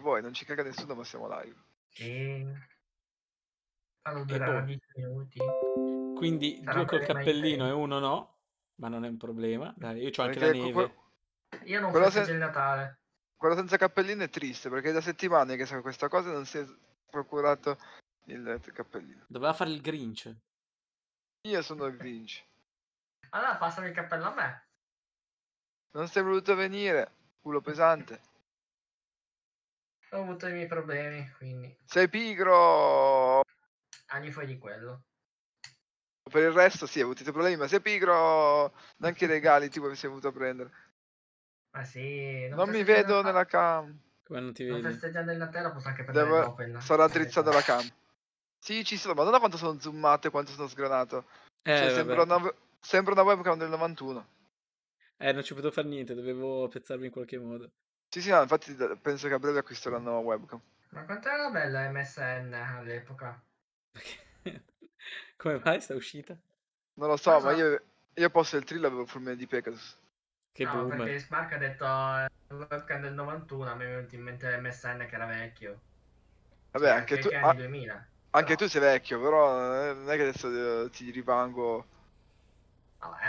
per voi, non ci caga nessuno, ma siamo live. Sì. Allora, minuti. Quindi Sarà due col cappellino e uno no, ma non è un problema. Dai, io ho anche perché la neve. Que... Io non quello sen- il Natale. Quello senza cappellino è triste perché è da settimane che sa questa cosa non si è procurato il cappellino. Doveva fare il Grinch. Io sono il Grinch. allora passami il cappello a me. Non sei voluto venire, culo pesante ho avuto i miei problemi, quindi... Sei pigro! Anni fuori di quello. Per il resto sì, ho avuto i tuoi problemi, ma sei pigro... Anche i regali tipo che sei venuto a prendere. Ma sì... Non, non mi vedo la... nella cam. Come non ti vedo Non festeggiando in terra posso anche prendere Devo... l'open. Sarà drizzata la cam. Sì, ci sono, ma non madonna quanto sono zoomato e quanto sono sgranato. Eh, cioè, sembra una... sembra una webcam del 91. Eh, non ci potevo fare niente, dovevo appezzarmi in qualche modo. Sì, sì, no, infatti penso che a breve acquisteranno webcam. Ma quanto era bella MSN all'epoca? Come mai sta uscita? Non lo so, Cosa? ma io, io posso il thrill avevo fulmine di Pegasus. Che no, boomer. perché Spark ha detto eh, webcam del 91, a me è venuto in mente MSN che era vecchio. Vabbè, cioè, anche, tu, ah, 2000, anche tu sei vecchio, però non è che adesso eh, ti rivango...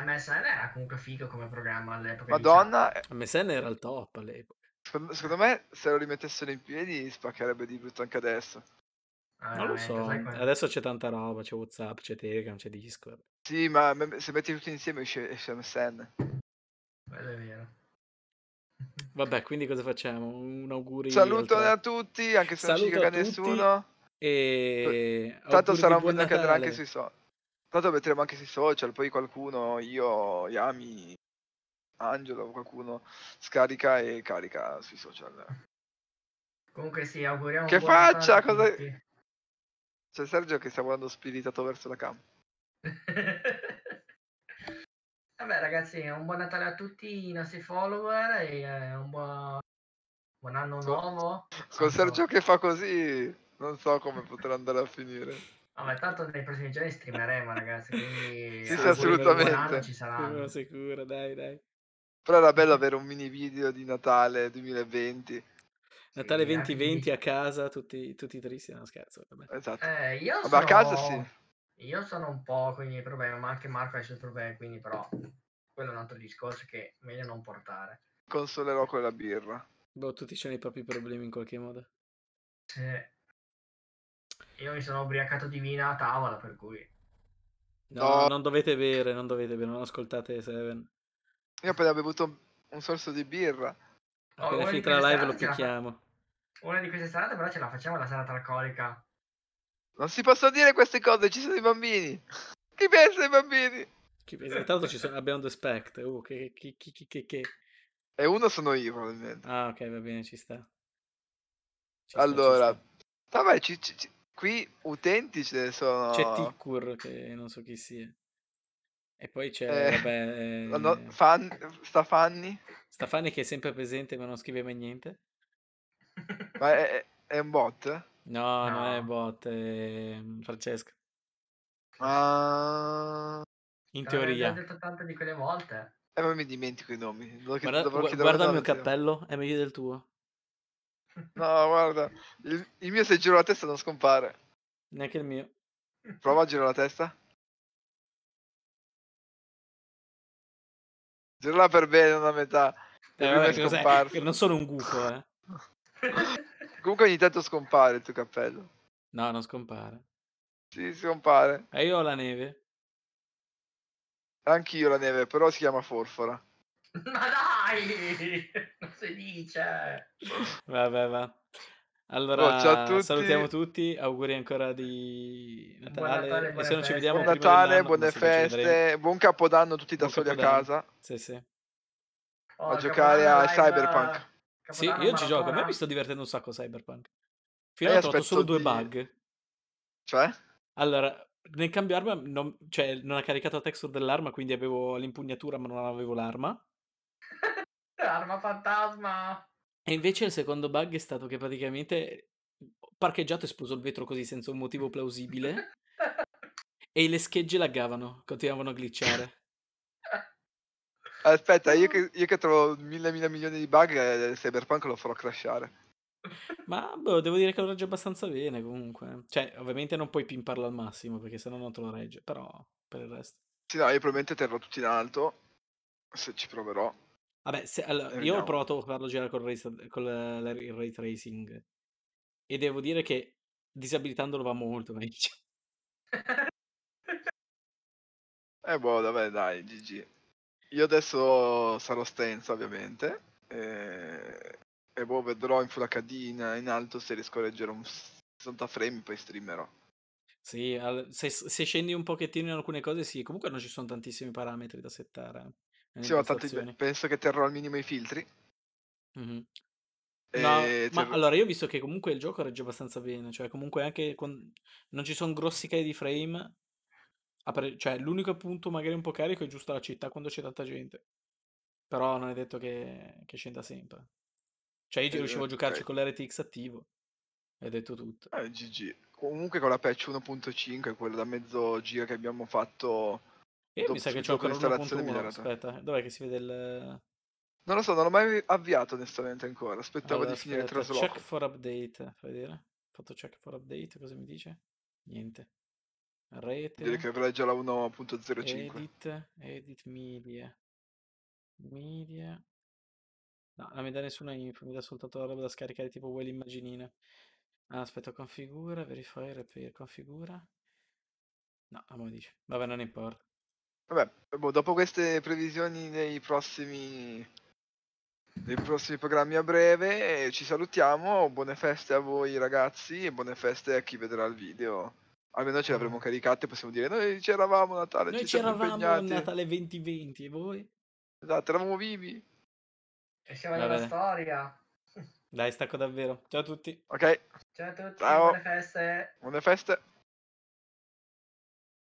MSN era comunque figo come programma all'epoca. Madonna, diciamo. MSN era il top all'epoca. Secondo, me se lo rimettessero in piedi spaccherebbe di brutto anche adesso. Ah, non lo eh, so, adesso c'è tanta roba, c'è Whatsapp, c'è Telegram, c'è Discord. Sì, ma se metti tutti insieme esce, esce MSN. Quello è vero. Vabbè, quindi cosa facciamo? Un augurio. Saluto a tutti, anche se Saluto non ci caga nessuno. E... Tanto sarà un buon che andrà anche sui social. Tanto metteremo anche sui social, poi qualcuno, io, Yami, Angelo o qualcuno scarica e carica sui social. Comunque sì, auguriamo Che faccia? Cosa... C'è Sergio che sta guardando spiritato verso la cam. Vabbè ragazzi, un buon Natale a tutti i nostri follower e eh, un buon, buon anno nuovo. Con Sergio che fa così, non so come potrà andare a finire. Vabbè, tanto nei prossimi giorni streameremo, ragazzi. Quindi sì, sì, assolutamente. Ci saranno. Sicuro, sicuro, dai, dai. Però era bello avere un mini video di Natale 2020. Natale 2020 eh. a casa, tutti, tutti tristi, no scherzo. Vabbè. Esatto. Eh, io vabbè, sono... a casa sì. Io sono un po' con i miei problemi, ma anche Marco ha i suoi problemi, quindi però quello è un altro discorso che meglio non portare. Consolerò con la birra. Boh, tutti hanno i propri problemi in qualche modo. Sì. Io mi sono ubriacato di vina a tavola, per cui... No, no. non dovete bere, non dovete bere, non ascoltate Seven. Io poi ho bevuto un sorso di birra. Oh, Appena finita la live lo picchiamo. Una di queste serate però ce la facciamo la serata alcolica. Non si possono dire queste cose, ci sono i bambini. Chi pensa ai bambini? Chi pensa? Tra l'altro sono, abbiamo due spect. Uh, che, che, che, che, E uno sono io probabilmente. Ah ok, va bene, ci sta. Ci allora, sta, ci sta. vabbè, ci, qui utenti ce ne sono... C'è Tikkur che non so chi sia. E poi c'è, eh, vabbè... No, eh, fan, Stafani. Stafani che è sempre presente ma non scrive mai niente. Ma è, è un bot? No, no, non è bot, è mm, Francesco. Uh... Ah. In teoria. L'ho detto tante di quelle volte. Eh, ma mi dimentico i nomi. Guarda, guarda il mio cappello, è meglio del tuo. No, guarda, il, il mio se giro la testa non scompare. Neanche il mio. Prova a girare la testa. Sono là per bene una metà. Eh, vabbè, non sono un gufo, eh. Comunque ogni tanto scompare il tuo cappello. No, non scompare. Sì, scompare. E io ho la neve. Anch'io la neve, però si chiama forfora. Ma dai! Non si dice! Vabbè, va. Allora, oh, ciao a tutti. salutiamo tutti, auguri ancora di Natale. Buon Natale, buone, se non ci vediamo buon Natale, buone feste, buon Capodanno tutti da buon soli Capodanno. a casa. Sì, sì. Oh, a giocare a Cyberpunk. La... Sì, io maratona. ci gioco, a me mi sto divertendo un sacco Cyberpunk. Fino ad ora ho trovato solo di... due bug. Cioè? Allora, nel cambio arma non, cioè, non ha caricato la texture dell'arma, quindi avevo l'impugnatura ma non avevo l'arma. l'arma fantasma! E invece il secondo bug è stato che praticamente parcheggiato e esploso il vetro così senza un motivo plausibile e le schegge laggavano, continuavano a glitchare. Aspetta, io che, io che trovo mille, mille milioni di bug, eh, Cyberpunk lo farò crashare. Ma boh, devo dire che lo regge abbastanza bene comunque. Cioè, ovviamente non puoi pimparlo al massimo perché sennò non te lo regge, però per il resto. Sì, no, io probabilmente terrò tutti in alto se ci proverò. Vabbè, se, allora, io ho provato a farlo girare con, ray, col il ray tracing e devo dire che disabilitandolo va molto meglio. Eh boh, vabbè, dai, GG. Io adesso sarò stenza, ovviamente. E... Eh, e boh, vedrò in Full HD in, in alto se riesco a leggere un 60 frame, poi streamerò. Sì, se, se scendi un pochettino in alcune cose, sì. Comunque non ci sono tantissimi parametri da settare. Sì, ho tanto, penso che terrò al minimo i filtri. Mm-hmm. No, e... ma allora io ho visto che comunque il gioco regge abbastanza bene, cioè comunque anche con... non ci sono grossi cali di frame, pre... cioè l'unico punto magari un po' carico è giusto la città quando c'è tanta gente, però non è detto che, che scenda sempre. Cioè io eh, riuscivo a eh, giocarci okay. con l'RTX attivo, è detto tutto. Eh, GG. Comunque con la patch 1.5, quella da mezzo giro che abbiamo fatto io Dopo mi sa che c'ho ancora 1.1, aspetta, eh, dov'è che si vede il... Non lo so, non l'ho mai avviato onestamente ancora, aspettavo allora, di finire il trasloco. Check for update, fai vedere. Ho fatto check for update, cosa mi dice? Niente. Rete. Direi che avrai già la 1.05. Edit, edit media. Media. No, non mi dà nessuna info, mi dà soltanto la roba da scaricare tipo quelle immaginine. Ah, aspetta, configura, verify, repair, configura. No, non ah, mi dice. Vabbè, non importa. Vabbè, boh, dopo queste previsioni nei prossimi, nei prossimi programmi a breve, ci salutiamo. Buone feste a voi ragazzi e buone feste a chi vedrà il video. Almeno ce l'avremo ah. caricata e possiamo dire noi c'eravamo Natale. Noi c'eravamo Natale 2020 e voi? Esatto, eravamo vivi. E siamo nella storia. Dai, stacco davvero. Ciao a tutti. Ok. Ciao a tutti. Ciao. Buone feste. Buone feste.